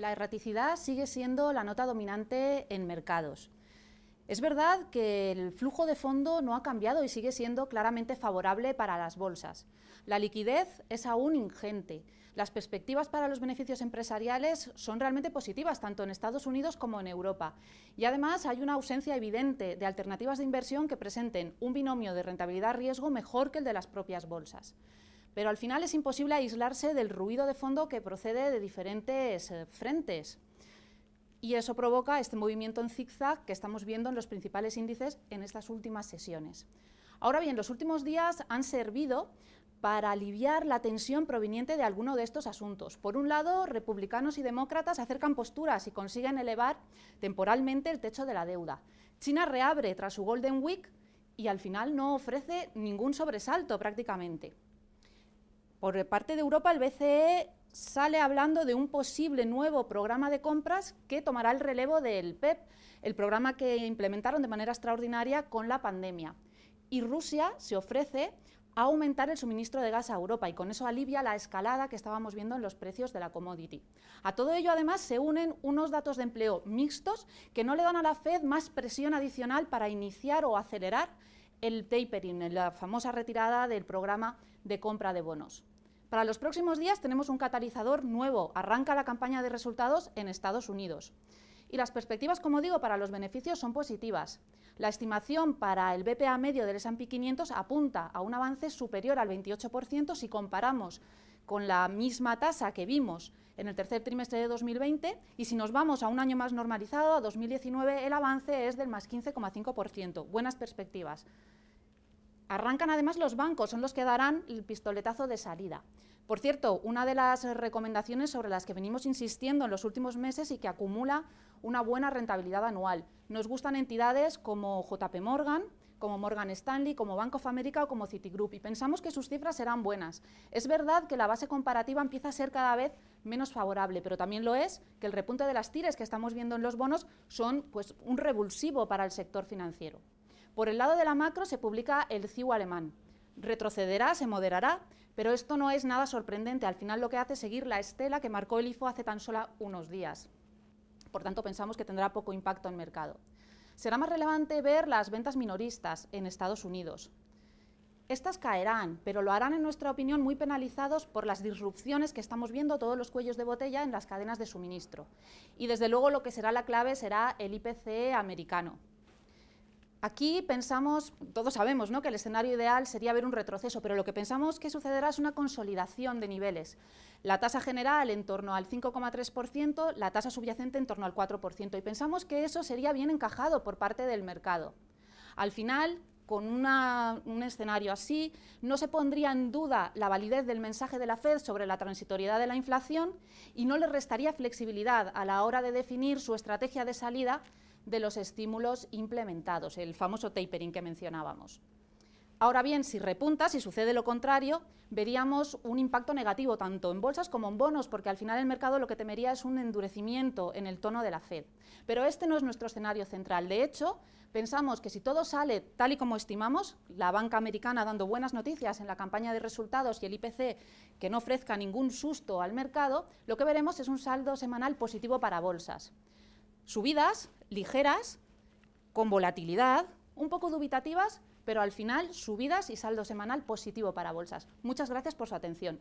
La erraticidad sigue siendo la nota dominante en mercados. Es verdad que el flujo de fondo no ha cambiado y sigue siendo claramente favorable para las bolsas. La liquidez es aún ingente. Las perspectivas para los beneficios empresariales son realmente positivas tanto en Estados Unidos como en Europa. Y además hay una ausencia evidente de alternativas de inversión que presenten un binomio de rentabilidad-riesgo mejor que el de las propias bolsas. Pero al final es imposible aislarse del ruido de fondo que procede de diferentes eh, frentes. Y eso provoca este movimiento en zigzag que estamos viendo en los principales índices en estas últimas sesiones. Ahora bien, los últimos días han servido para aliviar la tensión proveniente de alguno de estos asuntos. Por un lado, republicanos y demócratas acercan posturas y consiguen elevar temporalmente el techo de la deuda. China reabre tras su Golden Week y al final no ofrece ningún sobresalto prácticamente. Por parte de Europa, el BCE sale hablando de un posible nuevo programa de compras que tomará el relevo del PEP, e el programa que implementaron de manera extraordinaria con la pandemia. Y Rusia se ofrece a aumentar el suministro de gas a Europa y con eso alivia la escalada que estábamos viendo en los precios de la commodity. A todo ello, además, se unen unos datos de empleo mixtos que no le dan a la Fed más presión adicional para iniciar o acelerar el tapering, la famosa retirada del programa de compra de bonos. Para los próximos días tenemos un catalizador nuevo, arranca la campaña de resultados en Estados Unidos. Y las perspectivas, como digo, para los beneficios son positivas. La estimación para el BPA medio del S&P 500 apunta a un avance superior al 28% si comparamos con la misma tasa que vimos en el tercer trimestre de 2020 y si nos vamos a un año más normalizado, a 2019, el avance es del más 15,5%. Buenas perspectivas. Arrancan además los bancos, son los que darán el pistoletazo de salida. Por cierto, una de las recomendaciones sobre las que venimos insistiendo en los últimos meses y que acumula una buena rentabilidad anual. Nos gustan entidades como JP Morgan, como Morgan Stanley, como Bank of America o como Citigroup y pensamos que sus cifras serán buenas. Es verdad que la base comparativa empieza a ser cada vez menos favorable, pero también lo es que el repunte de las tires que estamos viendo en los bonos son pues, un revulsivo para el sector financiero. Por el lado de la macro se publica el CIU alemán. Retrocederá, se moderará, pero esto no es nada sorprendente. Al final lo que hace es seguir la estela que marcó el IFO hace tan solo unos días. Por tanto, pensamos que tendrá poco impacto en mercado. Será más relevante ver las ventas minoristas en Estados Unidos. Estas caerán, pero lo harán, en nuestra opinión, muy penalizados por las disrupciones que estamos viendo, todos los cuellos de botella en las cadenas de suministro. Y desde luego lo que será la clave será el IPC americano. Aquí pensamos, todos sabemos ¿no? que el escenario ideal sería ver un retroceso, pero lo que pensamos que sucederá es una consolidación de niveles. La tasa general en torno al 5,3%, la tasa subyacente en torno al 4%, y pensamos que eso sería bien encajado por parte del mercado. Al final, con un escenario así, no se pondría en duda la validez del mensaje de la Fed sobre la transitoriedad de la inflación y no le restaría flexibilidad a la hora de definir su estrategia de salida de los estímulos implementados, el famoso tapering que mencionábamos. Ahora bien, si repunta, si sucede lo contrario, veríamos un impacto negativo tanto en bolsas como en bonos, porque al final el mercado lo que temería es un endurecimiento en el tono de la Fed. Pero este no es nuestro escenario central. De hecho, pensamos que si todo sale tal y como estimamos, la banca americana dando buenas noticias en la campaña de resultados y el IPC que no ofrezca ningún susto al mercado, lo que veremos es un saldo semanal positivo para bolsas. Subidas ligeras, con volatilidad, un poco dubitativas, pero al final subidas y saldo semanal positivo para bolsas. Muchas gracias por su atención.